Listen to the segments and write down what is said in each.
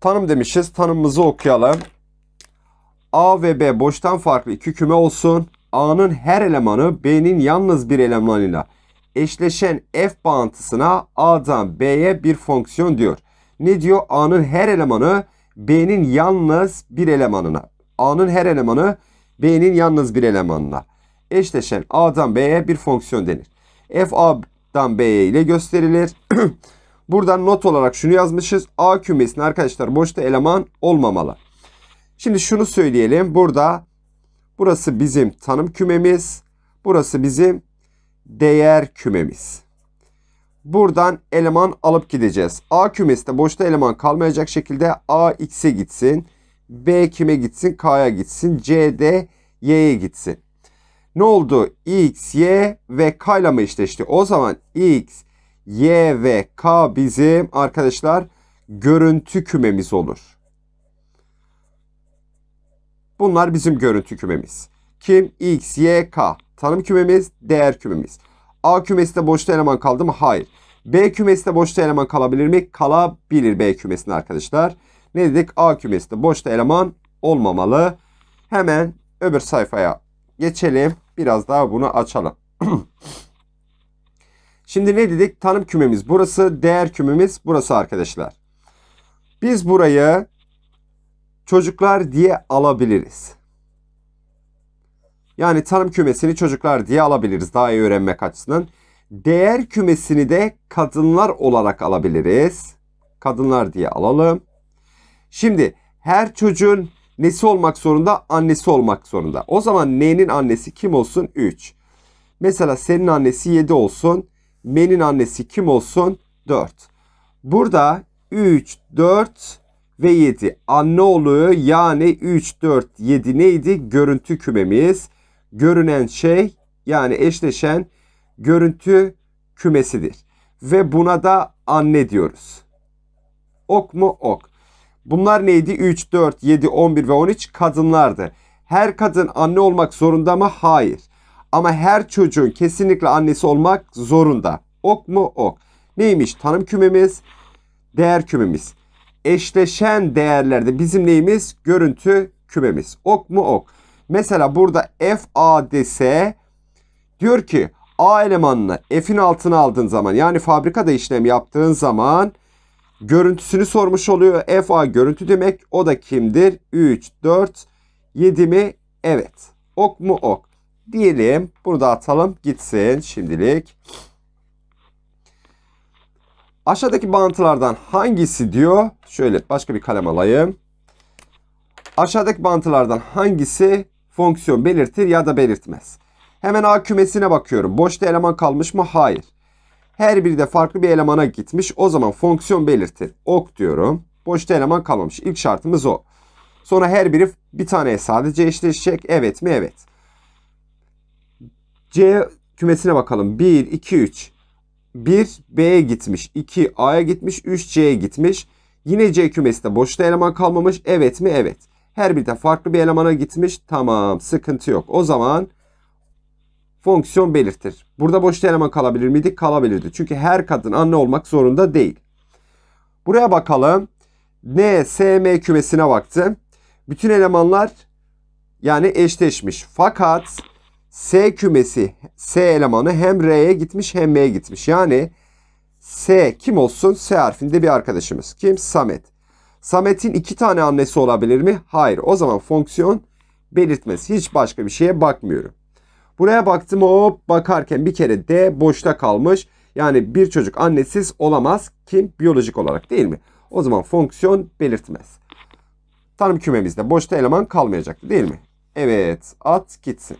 Tanım demişiz. Tanımımızı okuyalım. A ve B boştan farklı iki küme olsun. A'nın her elemanı B'nin yalnız bir elemanıyla eşleşen f bağıntısına A'dan B'ye bir fonksiyon diyor. Ne diyor? A'nın her elemanı B'nin yalnız bir elemanına. A'nın her elemanı B'nin yalnız bir elemanına. Eşleşen A'dan B'ye bir fonksiyon denir. F A'dan B'ye ile gösterilir. Buradan not olarak şunu yazmışız. A kümesine arkadaşlar boşta eleman olmamalı. Şimdi şunu söyleyelim. Burada burası bizim tanım kümemiz. Burası bizim değer kümemiz. Buradan eleman alıp gideceğiz. A kümesinde boşta eleman kalmayacak şekilde A x'e gitsin. B kime gitsin? K'ya gitsin. C Y'ye gitsin. Ne oldu? X, Y ve K ile mi eşleşti? O zaman X, Y ve K bizim arkadaşlar görüntü kümemiz olur. Bunlar bizim görüntü kümemiz. Kim? X, Y, K. Tanım kümemiz, değer kümemiz. A kümesi de boşta eleman kaldı mı? Hayır. B kümesi de boşta eleman kalabilir mi? Kalabilir B kümesinde arkadaşlar. Ne dedik? A kümesi de boşta eleman olmamalı. Hemen öbür sayfaya geçelim. Biraz daha bunu açalım. Şimdi ne dedik? Tanım kümemiz burası, değer kümemiz burası arkadaşlar. Biz burayı çocuklar diye alabiliriz. Yani tanım kümesini çocuklar diye alabiliriz daha iyi öğrenmek açısından. Değer kümesini de kadınlar olarak alabiliriz. Kadınlar diye alalım. Şimdi her çocuğun nesi olmak zorunda? Annesi olmak zorunda. O zaman N'nin annesi kim olsun? 3. Mesela senin annesi 7 olsun. M'nin annesi kim olsun? 4. Burada 3, 4 ve 7 anne oluyor. Yani 3, 4, 7 neydi? Görüntü kümemiz. Görünen şey yani eşleşen görüntü kümesidir. Ve buna da anne diyoruz. Ok mu? Ok. Bunlar neydi? 3, 4, 7, 11 ve 13 kadınlardı. Her kadın anne olmak zorunda mı? Hayır. Ama her çocuğun kesinlikle annesi olmak zorunda. Ok mu? Ok. Neymiş? Tanım kümemiz, değer kümemiz. Eşleşen değerlerde bizim neyimiz? Görüntü kümemiz. Ok mu? Ok. Mesela burada f a dese diyor ki A elemanını F'in altına aldığın zaman yani fabrikada işlem yaptığın zaman görüntüsünü sormuş oluyor. FA görüntü demek. O da kimdir? 3, 4, 7 mi? Evet. Ok mu ok diyelim. Bunu da atalım gitsin şimdilik. Aşağıdaki bağıntılardan hangisi diyor? Şöyle başka bir kalem alayım. Aşağıdaki bağıntılardan hangisi fonksiyon belirtir ya da belirtmez? Hemen A kümesine bakıyorum. Boşta eleman kalmış mı? Hayır. Her biri de farklı bir elemana gitmiş. O zaman fonksiyon belirtir. Ok diyorum. Boşta eleman kalmamış. İlk şartımız o. Sonra her biri bir taneye sadece eşleşecek. Evet mi? Evet. C kümesine bakalım. 1, 2, 3. 1 B'ye gitmiş. 2 A'ya gitmiş. 3 C'ye gitmiş. Yine C kümesinde boşta eleman kalmamış. Evet mi? Evet. Her biri de farklı bir elemana gitmiş. Tamam sıkıntı yok. O zaman fonksiyon belirtir. Burada boşta eleman kalabilir miydi? Kalabilirdi. Çünkü her kadın anne olmak zorunda değil. Buraya bakalım. N, S, M kümesine baktım. Bütün elemanlar yani eşleşmiş. Fakat S kümesi, S elemanı hem R'ye gitmiş hem M'ye gitmiş. Yani S kim olsun? S harfinde bir arkadaşımız. Kim? Samet. Samet'in iki tane annesi olabilir mi? Hayır. O zaman fonksiyon belirtmez. Hiç başka bir şeye bakmıyorum. Buraya baktım hop bakarken bir kere D boşta kalmış. Yani bir çocuk annesiz olamaz. Kim? Biyolojik olarak değil mi? O zaman fonksiyon belirtmez. Tanım kümemizde boşta eleman kalmayacaktı değil mi? Evet at gitsin.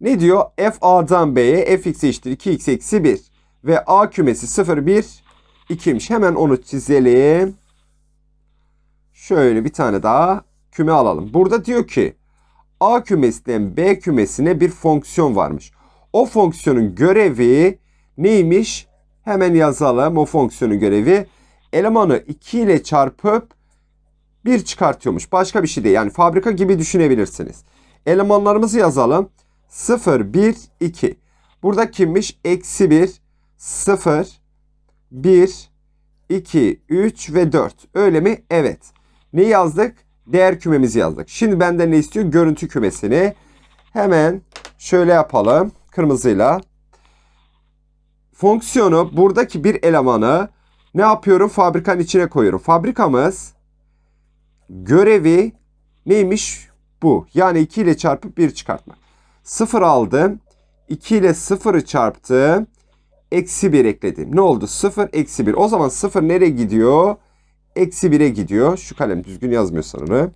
Ne diyor? F A'dan B'ye fx eşittir 2x eksi 1. Ve A kümesi 0, 1, 2'ymiş. Hemen onu çizelim. Şöyle bir tane daha küme alalım. Burada diyor ki A kümesinden B kümesine bir fonksiyon varmış. O fonksiyonun görevi neymiş? Hemen yazalım o fonksiyonun görevi. Elemanı 2 ile çarpıp 1 çıkartıyormuş. Başka bir şey değil. Yani fabrika gibi düşünebilirsiniz. Elemanlarımızı yazalım. 0, 1, 2. Burada kimmiş? Eksi 1, 0, 1, 2, 3 ve 4. Öyle mi? Evet. Ne yazdık? Değer kümemizi yazdık. Şimdi benden ne istiyor? Görüntü kümesini. Hemen şöyle yapalım. Kırmızıyla. Fonksiyonu buradaki bir elemanı ne yapıyorum? Fabrikanın içine koyuyorum. Fabrikamız görevi neymiş? Bu. Yani 2 ile çarpıp 1 çıkartmak. 0 aldım. 2 ile 0'ı çarptı. Eksi 1 ekledim. Ne oldu? 0 eksi 1. O zaman 0 nereye gidiyor? Eksi 1'e gidiyor. Şu kalem düzgün yazmıyor sanırım.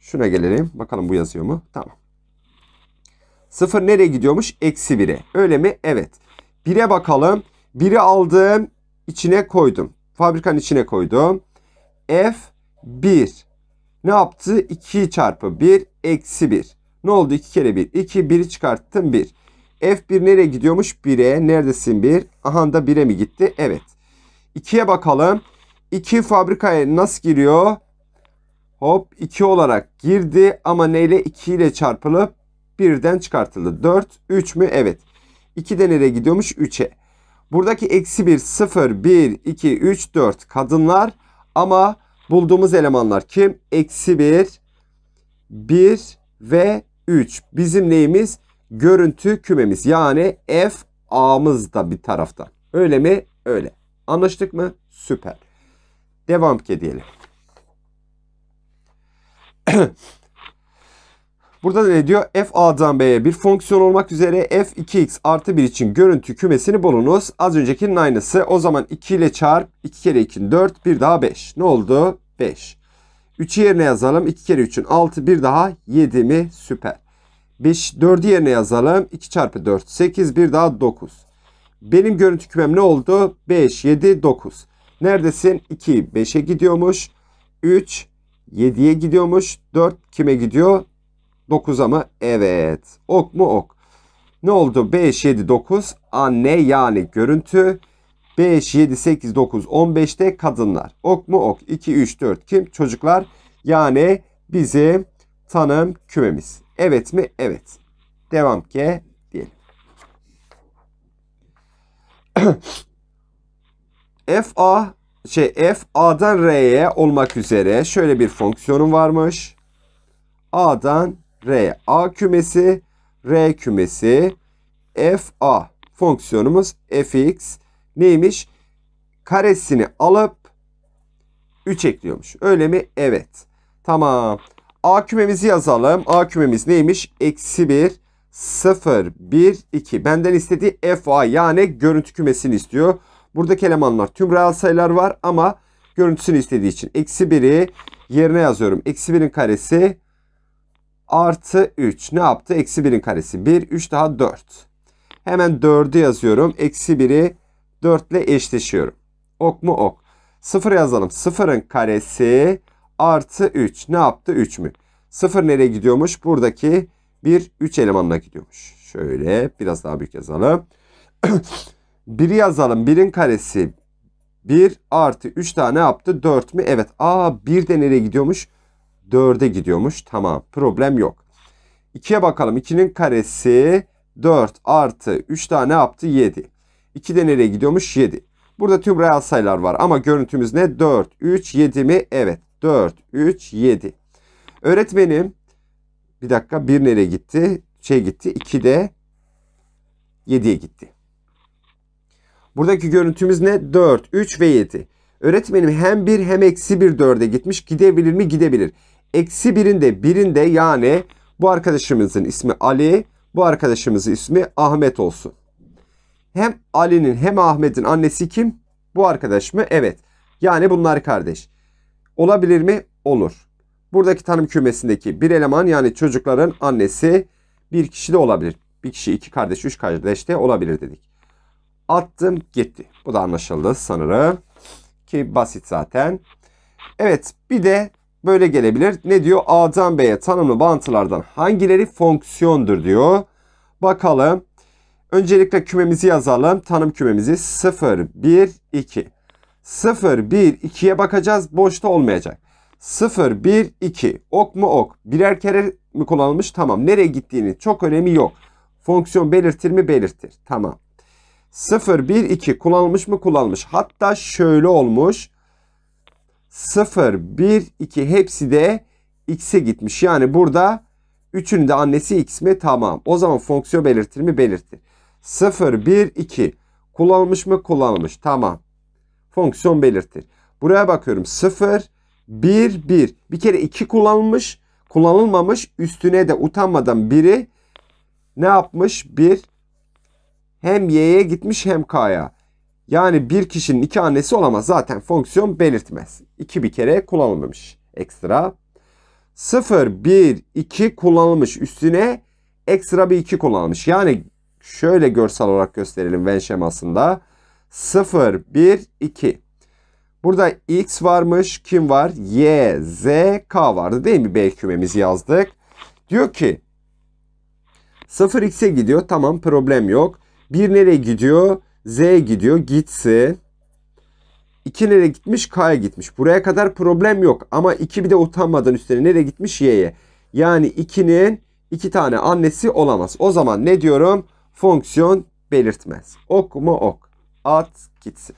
Şuna gelelim. Bakalım bu yazıyor mu? Tamam. 0 nereye gidiyormuş? Eksi 1'e. Öyle mi? Evet. 1'e bakalım. 1'i aldım. içine koydum. Fabrikanın içine koydum. F 1. Ne yaptı? 2 çarpı 1 eksi 1. Ne oldu? 2 kere 1. 2, 1'i çıkarttım 1. F1 nereye gidiyormuş? 1'e. Neredesin 1? Aha da 1'e mi gitti? Evet. 2'ye bakalım. 2 fabrikaya nasıl giriyor? Hop 2 olarak girdi ama neyle? 2 ile çarpılıp 1'den çıkartıldı. 4, 3 mü? Evet. 2 de nereye gidiyormuş? 3'e. Buradaki eksi 1, 0, 1, 2, 3, 4 kadınlar ama bulduğumuz elemanlar kim? Eksi 1, 1 ve 3. Bizim neyimiz? Görüntü kümemiz. Yani F A'mız da bir tarafta. Öyle mi? Öyle. Anlaştık mı? Süper. Devam ki diyelim. Burada ne diyor? F A'dan B'ye bir fonksiyon olmak üzere F 2x artı 1 için görüntü kümesini bulunuz. Az öncekinin aynısı. O zaman 2 ile çarp. 2 kere 2'nin 4. Bir daha 5. Ne oldu? 5. 3'ü yerine yazalım. 2 kere 3'ün 6 bir daha 7 mi? Süper. 5 4'ü yerine yazalım. 2 çarpı 4 8 bir daha 9. Benim görüntü kümem ne oldu? 5 7 9. Neredesin? 2 5'e gidiyormuş. 3 7'ye gidiyormuş. 4 kime gidiyor? 9'a mı? Evet. Ok mu ok. Ne oldu? 5 7 9 anne yani görüntü 5, 7, 8, 9, 15'te kadınlar. Ok mu ok. 2, 3, 4 kim? Çocuklar. Yani bizim tanım kümemiz. Evet mi? Evet. Devam ki diyelim. F A şey f a'dan r'ye olmak üzere şöyle bir fonksiyonum varmış. A'dan r a kümesi, r kümesi f a fonksiyonumuz f x neymiş? Karesini alıp 3 ekliyormuş. Öyle mi? Evet. Tamam. A kümemizi yazalım. A kümemiz neymiş? Eksi 1, 0, 1, 2. Benden istediği FA yani görüntü kümesini istiyor. Buradaki elemanlar tüm reel sayılar var ama görüntüsünü istediği için. Eksi 1'i yerine yazıyorum. Eksi 1'in karesi artı 3. Ne yaptı? Eksi 1'in karesi 1, 3 daha 4. Hemen 4'ü yazıyorum. Eksi 1'i 4 ile eşleşiyorum. Ok mu ok. 0 yazalım. 0'ın karesi artı 3. Ne yaptı? 3 mü? 0 nereye gidiyormuş? Buradaki bir 3 elemanına gidiyormuş. Şöyle biraz daha büyük yazalım. 1 yazalım. 1'in karesi 1 artı 3 tane yaptı. 4 mü? Evet. Aa 1 de nereye gidiyormuş? 4'e gidiyormuş. Tamam. Problem yok. 2'ye bakalım. 2'nin karesi 4 artı 3 tane yaptı. 7 de nereye gidiyormuş? 7. Burada tüm reel sayılar var ama görüntümüz ne? 4, 3, 7 mi? Evet. 4, 3, 7. Öğretmenim bir dakika 1 nereye gitti? Şey gitti. 2 de 7'ye gitti. Buradaki görüntümüz ne? 4, 3 ve 7. Öğretmenim hem 1 hem eksi 1 4'e gitmiş. Gidebilir mi? Gidebilir. Eksi 1'in de 1'in de yani bu arkadaşımızın ismi Ali, bu arkadaşımızın ismi Ahmet olsun. Hem Ali'nin hem Ahmet'in annesi kim? Bu arkadaş mı? Evet. Yani bunlar kardeş. Olabilir mi? Olur. Buradaki tanım kümesindeki bir eleman yani çocukların annesi bir kişi de olabilir. Bir kişi, iki kardeş, üç kardeş de olabilir dedik. Attım gitti. Bu da anlaşıldı sanırım. Ki basit zaten. Evet bir de böyle gelebilir. Ne diyor? A'dan B'ye tanımlı bağıntılardan hangileri fonksiyondur diyor. Bakalım. Öncelikle kümemizi yazalım. Tanım kümemizi 0, 1, 2. 0, 1, 2'ye bakacağız. Boşta olmayacak. 0, 1, 2. Ok mu ok? Birer kere mi kullanılmış? Tamam. Nereye gittiğini çok önemi yok. Fonksiyon belirtir mi? Belirtir. Tamam. 0, 1, 2 kullanılmış mı? Kullanılmış. Hatta şöyle olmuş. 0, 1, 2 hepsi de x'e gitmiş. Yani burada 3'ünün de annesi x mi? Tamam. O zaman fonksiyon belirtir mi? Belirtir. 0, 1, 2. Kullanılmış mı? Kullanılmış. Tamam. Fonksiyon belirtir. Buraya bakıyorum. 0, 1, 1. Bir kere 2 kullanılmış. Kullanılmamış. Üstüne de utanmadan biri ne yapmış? 1 hem y'ye gitmiş hem k'ya. Yani bir kişinin iki annesi olamaz. Zaten fonksiyon belirtmez. 2 bir kere kullanılmamış. Ekstra. 0, 1, 2 kullanılmış. Üstüne ekstra bir 2 kullanılmış. Yani şöyle görsel olarak gösterelim Venn şemasında. 0, 1, 2. Burada X varmış. Kim var? Y, Z, K vardı değil mi? B kümemizi yazdık. Diyor ki 0x'e gidiyor. Tamam problem yok. 1 nereye gidiyor? Z gidiyor. Gitsin. 2 nereye gitmiş? K'ya gitmiş. Buraya kadar problem yok. Ama 2 bir de utanmadan üstüne nereye gitmiş? Y'ye. Yani 2'nin 2 tane annesi olamaz. O zaman ne diyorum? Fonksiyon belirtmez. Ok mu ok. At gitsin.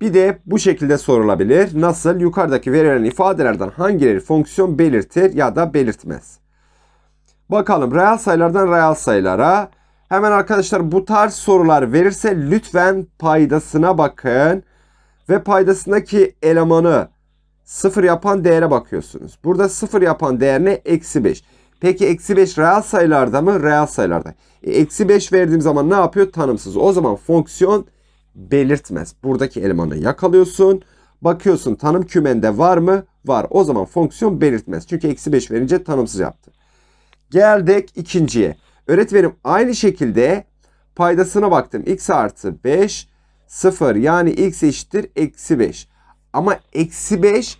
Bir de bu şekilde sorulabilir. Nasıl? Yukarıdaki verilen ifadelerden hangileri fonksiyon belirtir ya da belirtmez? Bakalım reel sayılardan reel sayılara. Hemen arkadaşlar bu tarz sorular verirse lütfen paydasına bakın. Ve paydasındaki elemanı sıfır yapan değere bakıyorsunuz. Burada sıfır yapan değer ne? Eksi 5. Peki eksi 5 reel sayılarda mı? Reel sayılarda. E, eksi 5 verdiğim zaman ne yapıyor? Tanımsız. O zaman fonksiyon belirtmez. Buradaki elemanı yakalıyorsun. Bakıyorsun tanım kümende var mı? Var. O zaman fonksiyon belirtmez. Çünkü eksi 5 verince tanımsız yaptı. Geldik ikinciye. Öğretmenim aynı şekilde paydasına baktım. x artı 5 0 yani x eşittir eksi 5. Ama eksi 5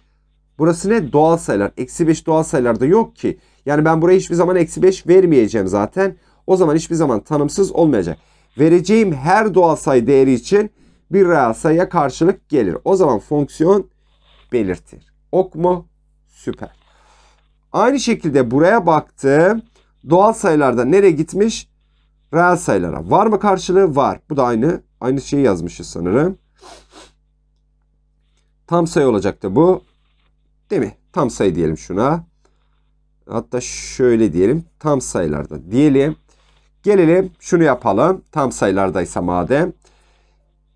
burası ne? Doğal sayılar. Eksi 5 doğal sayılarda yok ki. Yani ben buraya hiçbir zaman eksi 5 vermeyeceğim zaten. O zaman hiçbir zaman tanımsız olmayacak. Vereceğim her doğal sayı değeri için bir reel sayıya karşılık gelir. O zaman fonksiyon belirtir. Ok mu? Süper. Aynı şekilde buraya baktım. Doğal sayılarda nereye gitmiş? Reel sayılara. Var mı karşılığı? Var. Bu da aynı. Aynı şeyi yazmışız sanırım. Tam sayı olacaktı bu. Değil mi? Tam sayı diyelim şuna. Hatta şöyle diyelim tam sayılarda diyelim. Gelelim şunu yapalım. Tam sayılardaysa madem.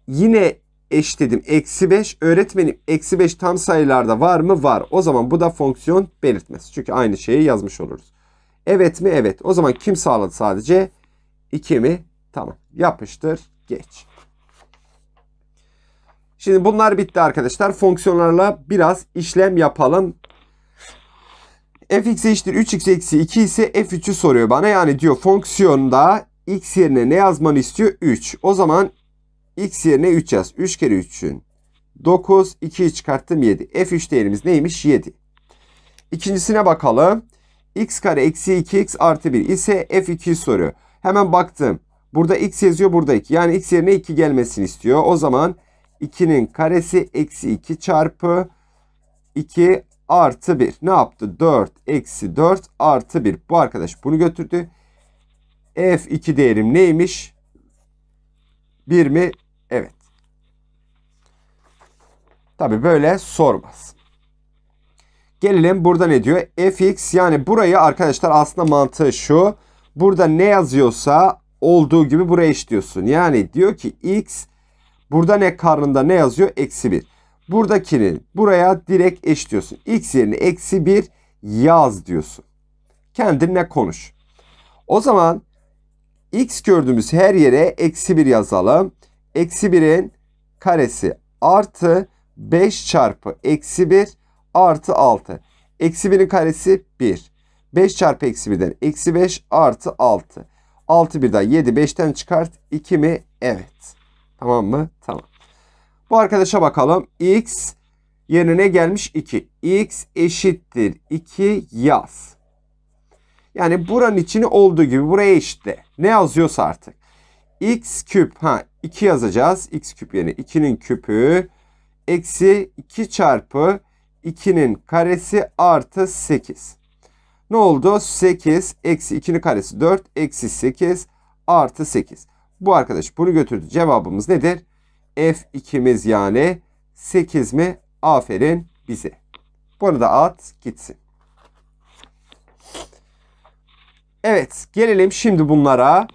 Yine eşledim eksi 5. Öğretmenim eksi 5 tam sayılarda var mı? Var. O zaman bu da fonksiyon belirtmez. Çünkü aynı şeyi yazmış oluruz. Evet mi? Evet. O zaman kim sağladı sadece? 2 mi? Tamam. Yapıştır. Geç. Şimdi bunlar bitti arkadaşlar. Fonksiyonlarla biraz işlem yapalım fx eşittir 3x eksi 2 ise f3'ü soruyor bana. Yani diyor fonksiyonda x yerine ne yazmanı istiyor? 3. O zaman x yerine 3 yaz. 3 kere 3'ün 9, 2'yi çıkarttım 7. f3 değerimiz neymiş? 7. İkincisine bakalım. x kare eksi 2x artı 1 ise f2'yi soruyor. Hemen baktım. Burada x yazıyor burada 2. Yani x yerine 2 gelmesini istiyor. O zaman 2'nin karesi eksi 2 çarpı 2 artı 1. Ne yaptı? 4 eksi 4 artı 1. Bu arkadaş bunu götürdü. F2 değerim neymiş? 1 mi? Evet. Tabi böyle sormaz. Gelelim burada ne diyor? Fx yani burayı arkadaşlar aslında mantığı şu. Burada ne yazıyorsa olduğu gibi buraya işliyorsun Yani diyor ki x burada ne karnında ne yazıyor? Eksi 1. Buradakilerin buraya direkt eş diyorsun. X yerine eksi 1 yaz diyorsun. Kendinle konuş. O zaman x gördüğümüz her yere eksi 1 yazalım. Eksi 1'in karesi artı 5 çarpı eksi 1 artı 6. Eksi 1'in karesi 1. 5 çarpı eksi 1'den eksi 5 artı 6. 6 birden 7 5'ten çıkart 2 mi? Evet. Tamam mı? Tamam. Bu arkadaşa bakalım. X yerine gelmiş 2. X eşittir 2 yaz. Yani buranın içini olduğu gibi buraya eşitle. Ne yazıyorsa artık. X küp. Ha 2 yazacağız. X küp yerine 2'nin küpü. Eksi 2 çarpı 2'nin karesi artı 8. Ne oldu? 8 eksi 2'nin karesi 4 eksi 8 artı 8. Bu arkadaş bunu götürdü. Cevabımız nedir? F2'miz yani 8 mi? Aferin bize. Bunu da at gitsin. Evet gelelim şimdi bunlara.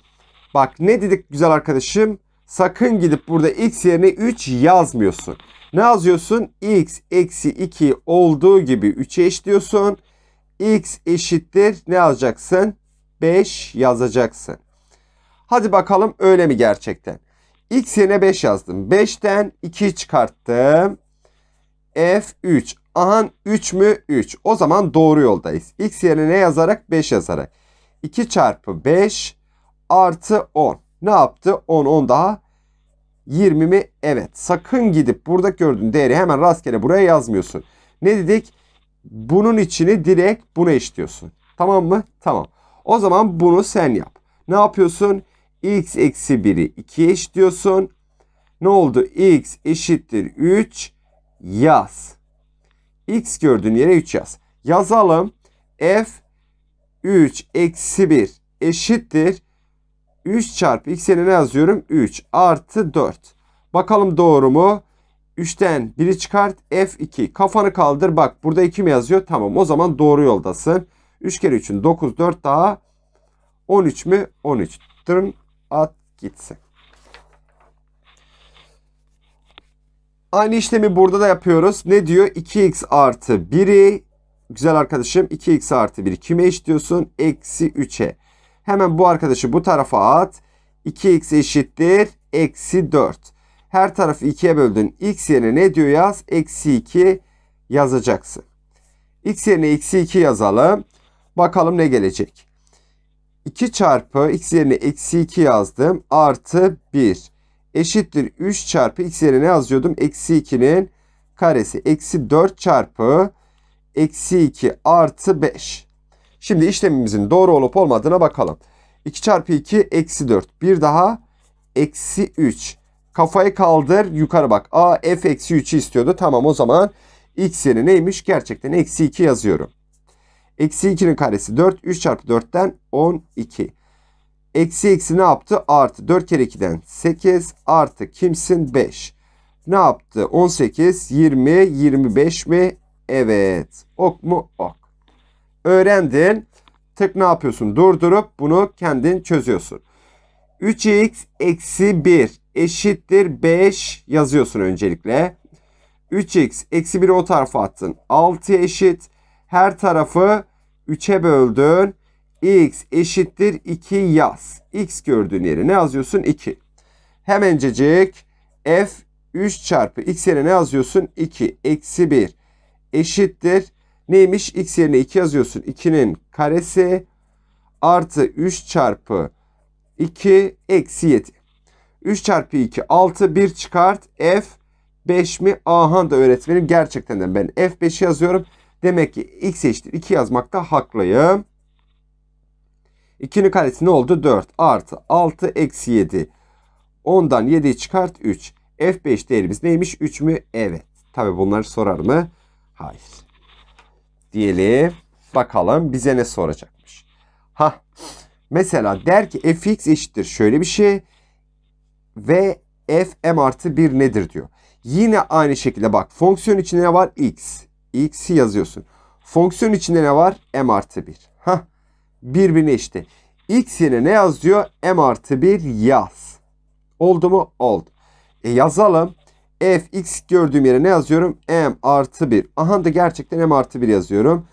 Bak ne dedik güzel arkadaşım? Sakın gidip burada x yerine 3 yazmıyorsun. Ne yazıyorsun? x eksi 2 olduğu gibi 3'e eşliyorsun. x eşittir ne yazacaksın? 5 yazacaksın. Hadi bakalım öyle mi gerçekten? X yerine 5 yazdım. 5'ten 2 çıkarttım. F3. Ahan 3 mü? 3. O zaman doğru yoldayız. X yerine ne yazarak? 5 yazarak. 2 çarpı 5 artı 10. Ne yaptı? 10, 10 daha. 20 mi? Evet. Sakın gidip burada gördüğün değeri hemen rastgele buraya yazmıyorsun. Ne dedik? Bunun içini direkt buna eşliyorsun. Tamam mı? Tamam. O zaman bunu sen yap. Ne yapıyorsun? x eksi 1'i 2'ye eşitliyorsun. Ne oldu? x eşittir 3 yaz. x gördüğün yere 3 yaz. Yazalım. f 3 eksi 1 eşittir. 3 çarpı x yerine yazıyorum? 3 artı 4. Bakalım doğru mu? 3'ten 1'i çıkart. F2. Kafanı kaldır. Bak burada 2 mi yazıyor? Tamam o zaman doğru yoldasın. 3 kere 3'ün 9, 4 daha 13 mü? 13. Tırın at gitsin. Aynı işlemi burada da yapıyoruz. Ne diyor? 2x artı 1'i güzel arkadaşım 2x artı 1 kime eşitiyorsun? Eksi 3'e. Hemen bu arkadaşı bu tarafa at. 2x eşittir. Eksi 4. Her tarafı 2'ye böldün. x yerine ne diyor yaz? Eksi 2 yazacaksın. x yerine eksi 2 yazalım. Bakalım ne gelecek. 2 çarpı x yerine eksi 2 yazdım. Artı 1 eşittir 3 çarpı x yerine yazıyordum? Eksi 2'nin karesi. Eksi 4 çarpı eksi 2 artı 5. Şimdi işlemimizin doğru olup olmadığına bakalım. 2 çarpı 2 eksi 4. Bir daha eksi 3. Kafayı kaldır yukarı bak. A f eksi 3'ü istiyordu. Tamam o zaman x yerine neymiş? Gerçekten eksi 2 yazıyorum. Eksi 2'nin karesi 4. 3 çarpı 4'ten 12. Eksi eksi ne yaptı? Artı 4 kere 2'den 8 artı kimsin 5. Ne yaptı? 18, 20, 25 mi? Evet. Ok mu? Ok. Öğrendin. Tık ne yapıyorsun? Durdurup bunu kendin çözüyorsun. 3x eksi 1 eşittir 5 yazıyorsun öncelikle. 3x eksi 1'i o tarafa attın. 6 eşit her tarafı 3'e böldün. X eşittir 2 yaz. X gördüğün yere ne yazıyorsun? 2. Hemencecik F 3 çarpı X yerine ne yazıyorsun? 2. Eksi 1 eşittir. Neymiş? X yerine 2 yazıyorsun. 2'nin karesi artı 3 çarpı 2 eksi 7. 3 çarpı 2 6 1 çıkart. F 5 mi? Aha da öğretmenim gerçekten de ben f 5 yazıyorum. Demek ki x eşittir 2 yazmakta haklıyım. 2'nin karesi ne oldu? 4 artı 6 eksi 7. 10'dan 7'yi çıkart 3. F5 değerimiz neymiş? 3 mü? Evet. Tabi bunları sorar mı? Hayır. Diyelim. Bakalım bize ne soracakmış. Ha. Mesela der ki fx eşittir şöyle bir şey. Ve fm artı 1 nedir diyor. Yine aynı şekilde bak fonksiyon içinde ne var? x x'i yazıyorsun. Fonksiyon içinde ne var? m artı 1. Hah. Birbirine işte. x yerine ne yazıyor? m artı 1 yaz. Oldu mu? Oldu. E yazalım. f x gördüğüm yere ne yazıyorum? m artı 1. Aha da gerçekten m artı 1 yazıyorum.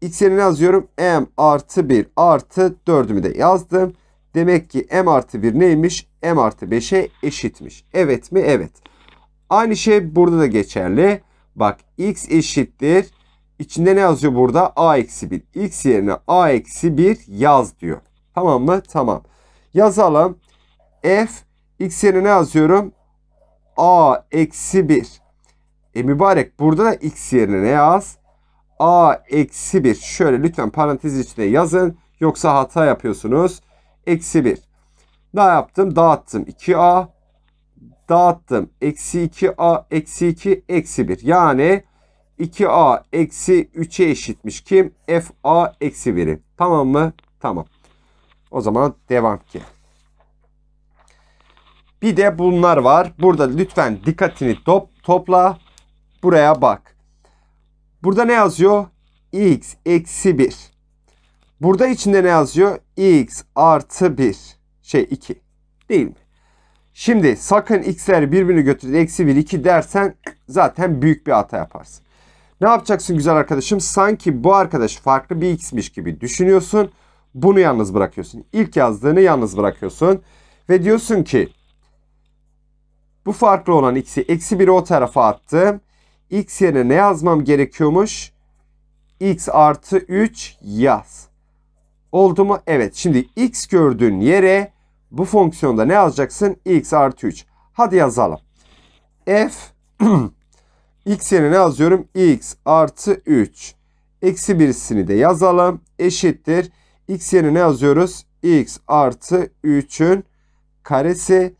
x yerine ne yazıyorum? m artı 1 artı 4'ümü de yazdım. Demek ki m artı 1 neymiş? m artı 5'e eşitmiş. Evet mi? Evet. Aynı şey burada da geçerli. Bak x eşittir. İçinde ne yazıyor burada? a eksi 1. x yerine a eksi 1 yaz diyor. Tamam mı? Tamam. Yazalım. f x yerine ne yazıyorum? a eksi 1. E mübarek burada da x yerine ne yaz? a eksi 1. Şöyle lütfen parantez içine yazın. Yoksa hata yapıyorsunuz. Eksi 1. Ne yaptım? Dağıttım. 2a dağıttım. Eksi 2a eksi 2 eksi 1. Yani 2a eksi 3'e eşitmiş kim? f a eksi 1'i. Tamam mı? Tamam. O zaman devam ki. Bir de bunlar var. Burada lütfen dikkatini top, topla. Buraya bak. Burada ne yazıyor? x eksi 1. Burada içinde ne yazıyor? x artı 1. Şey 2. Değil mi? Şimdi sakın x'ler birbirini götürür. Eksi 1, 2 dersen zaten büyük bir hata yaparsın. Ne yapacaksın güzel arkadaşım? Sanki bu arkadaş farklı bir x'miş gibi düşünüyorsun. Bunu yalnız bırakıyorsun. İlk yazdığını yalnız bırakıyorsun. Ve diyorsun ki bu farklı olan x'i eksi 1'i o tarafa attım. x yerine ne yazmam gerekiyormuş? x artı 3 yaz. Oldu mu? Evet. Şimdi x gördüğün yere bu fonksiyonda ne yazacaksın? x artı 3. Hadi yazalım. f x yerine ne yazıyorum? x artı 3. Eksi birisini de yazalım. Eşittir. x yerine ne yazıyoruz? x artı 3'ün karesi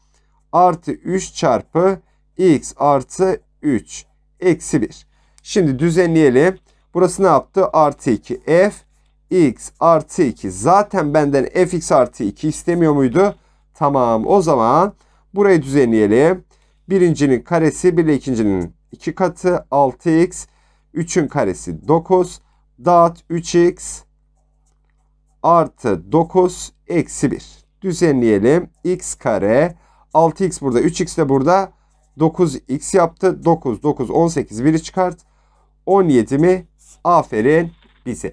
artı 3 çarpı x artı 3 eksi 1. Şimdi düzenleyelim. Burası ne yaptı? Artı 2 f x artı 2. Zaten benden fx artı 2 istemiyor muydu? Tamam o zaman burayı düzenleyelim. Birincinin karesi 1 ile ikincinin 2 katı 6x. 3'ün karesi 9. Dağıt 3x artı 9 eksi 1. Düzenleyelim. x kare 6x burada 3x de burada 9x yaptı. 9 9 18 1'i çıkart. 17 mi? Aferin bize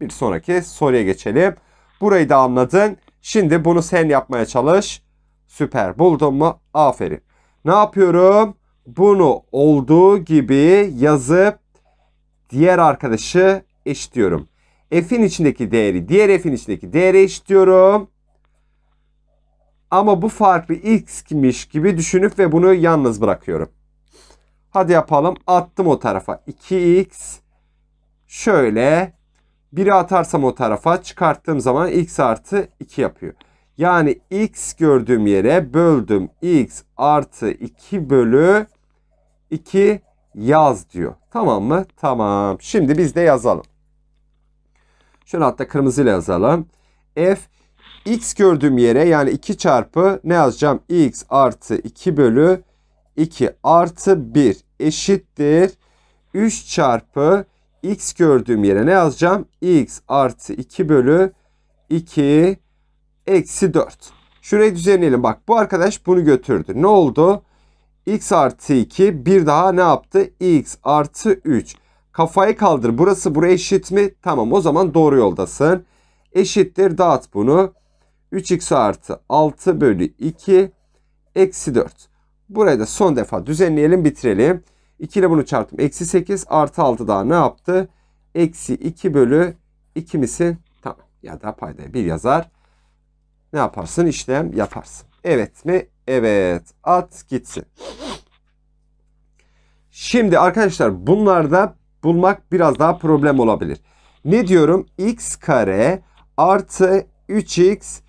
bir sonraki soruya geçelim. Burayı da anladın. Şimdi bunu sen yapmaya çalış. Süper. Buldun mu? Aferin. Ne yapıyorum? Bunu olduğu gibi yazıp diğer arkadaşı eşitliyorum. F'in içindeki değeri diğer F'in içindeki değeri eşitliyorum. Ama bu farklı x'miş gibi düşünüp ve bunu yalnız bırakıyorum. Hadi yapalım. Attım o tarafa. 2x şöyle 1'i atarsam o tarafa çıkarttığım zaman x artı 2 yapıyor. Yani x gördüğüm yere böldüm x artı 2 bölü 2 yaz diyor. Tamam mı? Tamam. Şimdi biz de yazalım. Şunu hatta kırmızıyla yazalım. F x gördüğüm yere yani 2 çarpı ne yazacağım? x artı 2 bölü 2 artı 1 eşittir. 3 çarpı x gördüğüm yere ne yazacağım? x artı 2 bölü 2 eksi 4. Şurayı düzenleyelim. Bak bu arkadaş bunu götürdü. Ne oldu? x artı 2 bir daha ne yaptı? x artı 3. Kafayı kaldır. Burası buraya eşit mi? Tamam o zaman doğru yoldasın. Eşittir dağıt bunu. 3x artı 6 bölü 2 eksi 4. Burayı da son defa düzenleyelim bitirelim. 2 ile bunu çarptım. Eksi 8 artı 6 daha ne yaptı? Eksi 2 bölü 2 misin? Tamam. Ya da paydaya 1 yazar. Ne yaparsın? İşlem yaparsın. Evet mi? Evet. At gitsin. Şimdi arkadaşlar bunlarda bulmak biraz daha problem olabilir. Ne diyorum? x kare artı 3x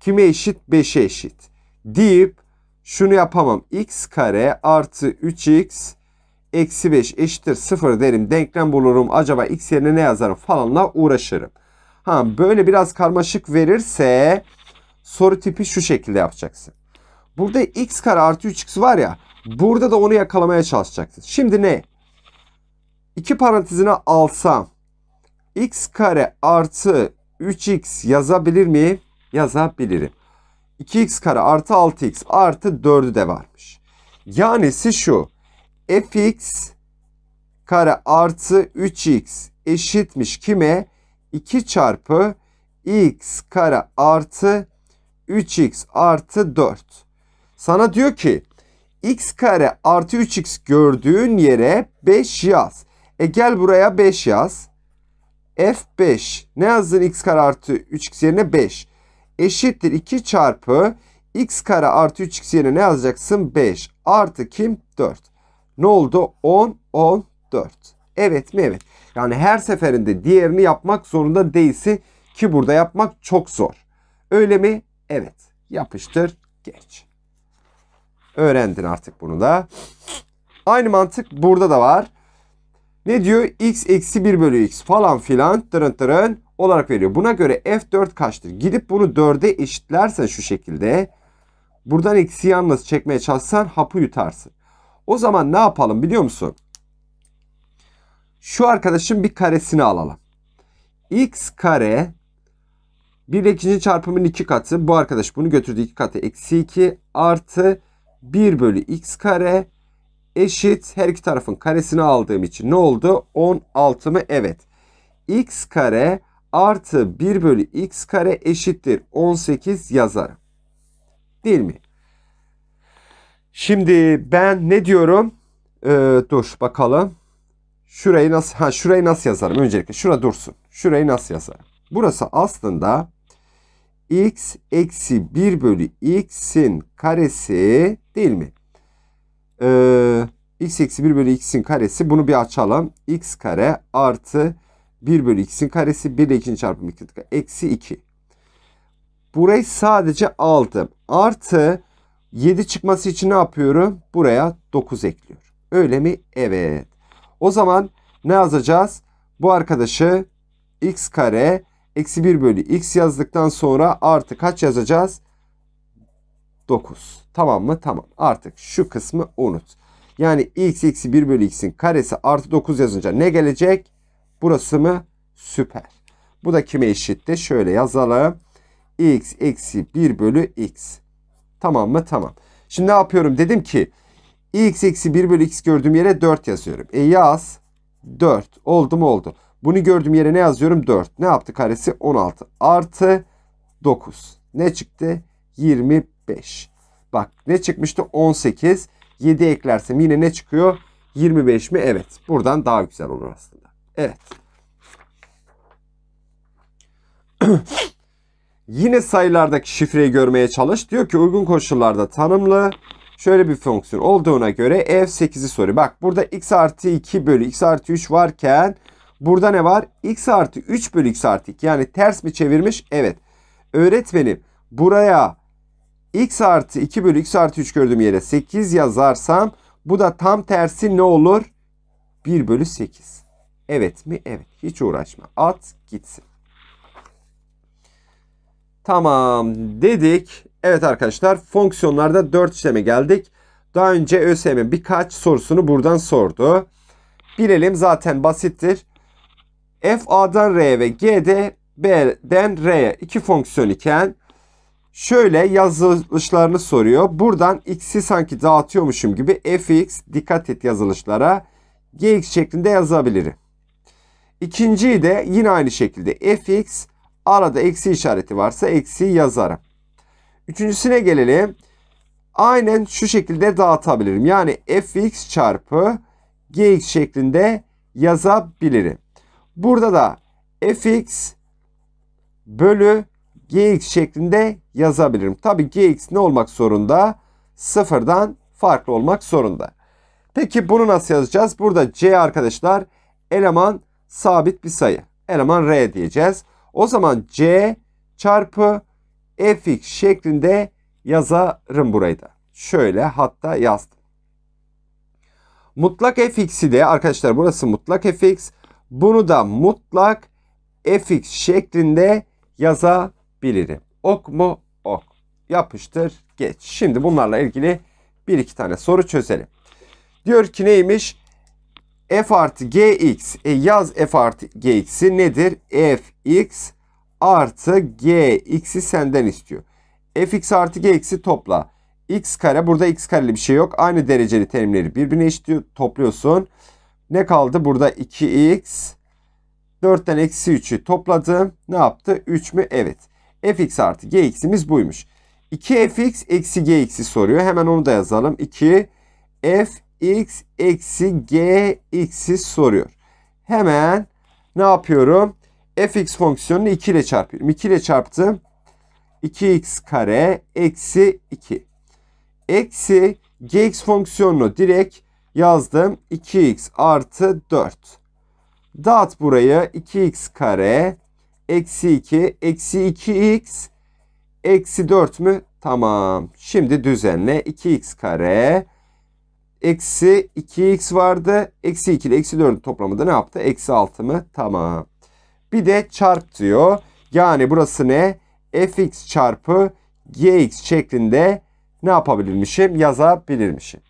kime eşit? 5'e eşit. Deyip şunu yapamam. x kare artı 3x eksi 5 eşittir 0 derim. Denklem bulurum. Acaba x yerine ne yazarım falanla uğraşırım. Ha böyle biraz karmaşık verirse soru tipi şu şekilde yapacaksın. Burada x kare artı 3x var ya. Burada da onu yakalamaya çalışacaksın. Şimdi ne? İki parantezine alsam x kare artı 3x yazabilir miyim? Yazabilirim. 2x kare artı 6x artı 4'ü de varmış. Yani siz şu fx kare artı 3x eşitmiş kime? 2 çarpı x kare artı 3x artı 4. Sana diyor ki x kare artı 3x gördüğün yere 5 yaz. E gel buraya 5 yaz. F5 ne yazdın x kare artı 3x yerine 5 eşittir 2 çarpı x kare artı 3x yerine ne yazacaksın 5 artı kim 4. Ne oldu? 10, 10, 4. Evet mi? Evet. Yani her seferinde diğerini yapmak zorunda değilsin ki burada yapmak çok zor. Öyle mi? Evet. Yapıştır, geç. Öğrendin artık bunu da. Aynı mantık burada da var. Ne diyor? x eksi 1 bölü x falan filan tırın tırın olarak veriyor. Buna göre f4 kaçtır? Gidip bunu 4'e eşitlersen şu şekilde buradan eksi yalnız çekmeye çalışsan hapı yutarsın. O zaman ne yapalım biliyor musun? Şu arkadaşın bir karesini alalım. X kare 1 ile 2. çarpımın 2 katı. Bu arkadaş bunu götürdü 2 katı. Eksi 2 artı 1 bölü x kare eşit her iki tarafın karesini aldığım için ne oldu? 16 mı? Evet. x kare artı 1 bölü x kare eşittir. 18 yazarım. Değil mi? Şimdi ben ne diyorum? Ee, dur bakalım. Şurayı nasıl ha şurayı nasıl yazarım? Öncelikle şura dursun. Şurayı nasıl yazarım? Burası aslında x eksi 1 bölü x'in karesi değil mi? Ee, x eksi 1 bölü x'in karesi bunu bir açalım. x kare artı 1 bölü x'in karesi 1 ile 2'nin çarpımı eksi 2. Burayı sadece aldım. Artı 7 çıkması için ne yapıyorum? Buraya 9 ekliyorum. Öyle mi? Evet. O zaman ne yazacağız? Bu arkadaşı x kare eksi 1 bölü x yazdıktan sonra artı kaç yazacağız? 9. Tamam mı? Tamam. Artık şu kısmı unut. Yani x eksi 1 bölü x'in karesi artı 9 yazınca ne gelecek? Burası mı? Süper. Bu da kime eşitti? Şöyle yazalım. x eksi 1 bölü x. Tamam mı? Tamam. Şimdi ne yapıyorum? Dedim ki x eksi 1 bölü x gördüğüm yere 4 yazıyorum. E yaz 4. Oldu mu oldu. Bunu gördüğüm yere ne yazıyorum? 4. Ne yaptı karesi? 16. Artı 9. Ne çıktı? 25. Bak ne çıkmıştı? 18. 7 eklersem yine ne çıkıyor? 25 mi? Evet. Buradan daha güzel olur aslında. Evet. Yine sayılardaki şifreyi görmeye çalış. Diyor ki uygun koşullarda tanımlı şöyle bir fonksiyon olduğuna göre f8'i soruyor. Bak burada x artı 2 bölü x artı 3 varken burada ne var? x artı 3 bölü x artı 2 yani ters mi çevirmiş? Evet. Öğretmenim buraya x artı 2 bölü x artı 3 gördüğüm yere 8 yazarsam bu da tam tersi ne olur? 1 bölü 8. Evet mi? Evet. Hiç uğraşma. At gitsin. Tamam dedik. Evet arkadaşlar fonksiyonlarda 4 işleme geldik. Daha önce ÖSYM birkaç sorusunu buradan sordu. Bilelim zaten basittir. F A'dan R'ye ve G'de B'den R'ye iki fonksiyon iken şöyle yazılışlarını soruyor. Buradan X'i sanki dağıtıyormuşum gibi Fx dikkat et yazılışlara Gx şeklinde yazabilirim. İkinciyi de yine aynı şekilde Fx Arada eksi işareti varsa eksi yazarım. Üçüncüsüne gelelim. Aynen şu şekilde dağıtabilirim. Yani fx çarpı gx şeklinde yazabilirim. Burada da fx bölü gx şeklinde yazabilirim. Tabi gx ne olmak zorunda? Sıfırdan farklı olmak zorunda. Peki bunu nasıl yazacağız? Burada c arkadaşlar eleman sabit bir sayı. Eleman r diyeceğiz. O zaman C çarpı fx şeklinde yazarım burayı da. Şöyle hatta yazdım. Mutlak fx'i de arkadaşlar burası mutlak fx. Bunu da mutlak fx şeklinde yazabilirim. Ok mu? Ok. Yapıştır geç. Şimdi bunlarla ilgili bir iki tane soru çözelim. Diyor ki neymiş? f artı gx. E yaz f artı gx'i nedir? fx artı gx'i senden istiyor. fx artı gx'i topla. x kare burada x kareli bir şey yok. Aynı dereceli terimleri birbirine eşitliyor. Topluyorsun. Ne kaldı? Burada 2x. 4'ten eksi 3'ü topladım. Ne yaptı? 3 mü? Evet. fx artı gx'imiz buymuş. 2fx eksi gx'i soruyor. Hemen onu da yazalım. 2 f x eksi g x'i soruyor. Hemen ne yapıyorum? fx fonksiyonunu 2 ile çarpıyorum. 2 ile çarptım. 2x kare eksi 2. Eksi gx fonksiyonunu direkt yazdım. 2x artı 4. Dağıt burayı. 2x kare eksi 2 eksi 2x eksi 4 mü? Tamam. Şimdi düzenle. 2x kare eksi Eksi 2x vardı. Eksi 2 ile eksi 4'ün toplamı da ne yaptı? Eksi 6 mı? Tamam. Bir de çarp diyor. Yani burası ne? fx çarpı gx şeklinde ne yapabilirmişim? Yazabilirmişim.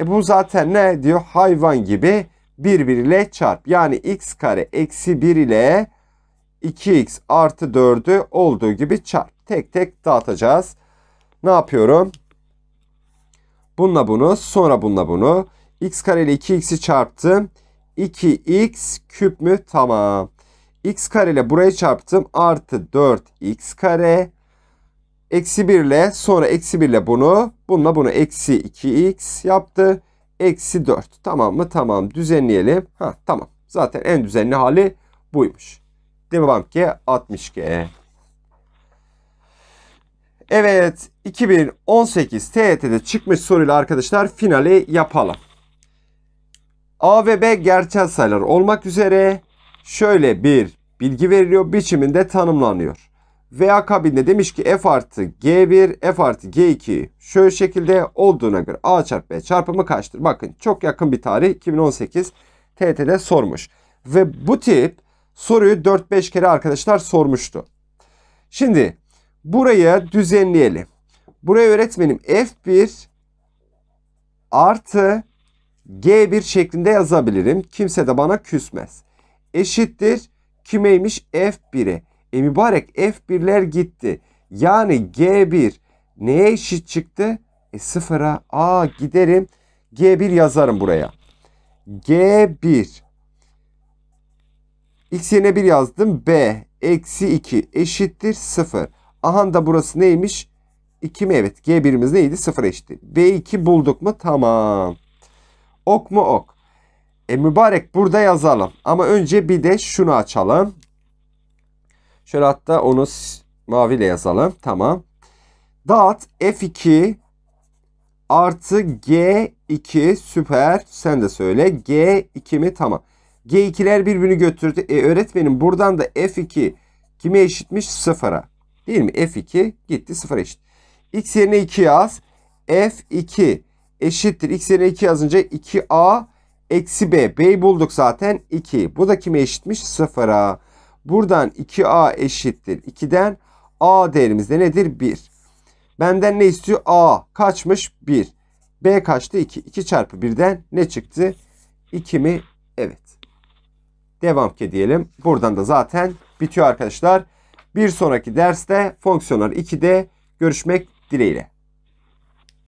E bu zaten ne diyor? Hayvan gibi birbiriyle çarp. Yani x kare eksi 1 ile 2x artı 4'ü olduğu gibi çarp. Tek tek dağıtacağız. Ne yapıyorum? Bununla bunu, sonra bununla bunu. x kare ile 2x'i çarptım. 2x küp mü? Tamam. x kare ile burayı çarptım. Artı 4x kare. Eksi 1 ile sonra eksi 1 ile bunu. Bununla bunu eksi 2x yaptı. Eksi 4. Tamam mı? Tamam. Düzenleyelim. Ha tamam. Zaten en düzenli hali buymuş. Devam ki 62. Evet 2018 TET'de çıkmış soruyla arkadaşlar finali yapalım. A ve B gerçel sayılar olmak üzere şöyle bir bilgi veriliyor biçiminde tanımlanıyor. V akabinde demiş ki f artı g1 f artı g2 şöyle şekilde olduğuna göre a çarpı b çarpımı kaçtır? Bakın çok yakın bir tarih 2018 TET'de sormuş. Ve bu tip soruyu 4-5 kere arkadaşlar sormuştu. Şimdi Buraya düzenleyelim. Buraya öğretmenim F1 artı G1 şeklinde yazabilirim. Kimse de bana küsmez. Eşittir kimeymiş F1'e. E mübarek F1'ler gitti. Yani G1 neye eşit çıktı? E sıfıra. A giderim. G1 yazarım buraya. G1 X yerine 1 yazdım. B eksi 2 eşittir 0. Ahan da burası neymiş? 2 mi? Evet. G birimiz neydi? 0 eşti. B2 bulduk mu? Tamam. Ok mu? Ok. E mübarek burada yazalım. Ama önce bir de şunu açalım. Şöyle hatta onu maviyle yazalım. Tamam. Dağıt F2 artı G2 süper. Sen de söyle. G2 mi? Tamam. G2'ler birbirini götürdü. E öğretmenim buradan da F2 kime eşitmiş? Sıfıra. Değil mi? F2 gitti 0 eşit. X yerine 2 yaz. F2 eşittir. X yerine 2 yazınca 2A eksi B. B'yi bulduk zaten 2. Bu da kime eşitmiş? 0'a. Buradan 2A eşittir. 2'den A değerimizde nedir? 1. Benden ne istiyor? A kaçmış? 1. B kaçtı? 2. 2 çarpı 1'den ne çıktı? 2 mi? Evet. Devam ki diyelim. Buradan da zaten bitiyor arkadaşlar. Bir sonraki derste fonksiyonlar 2'de görüşmek dileğiyle.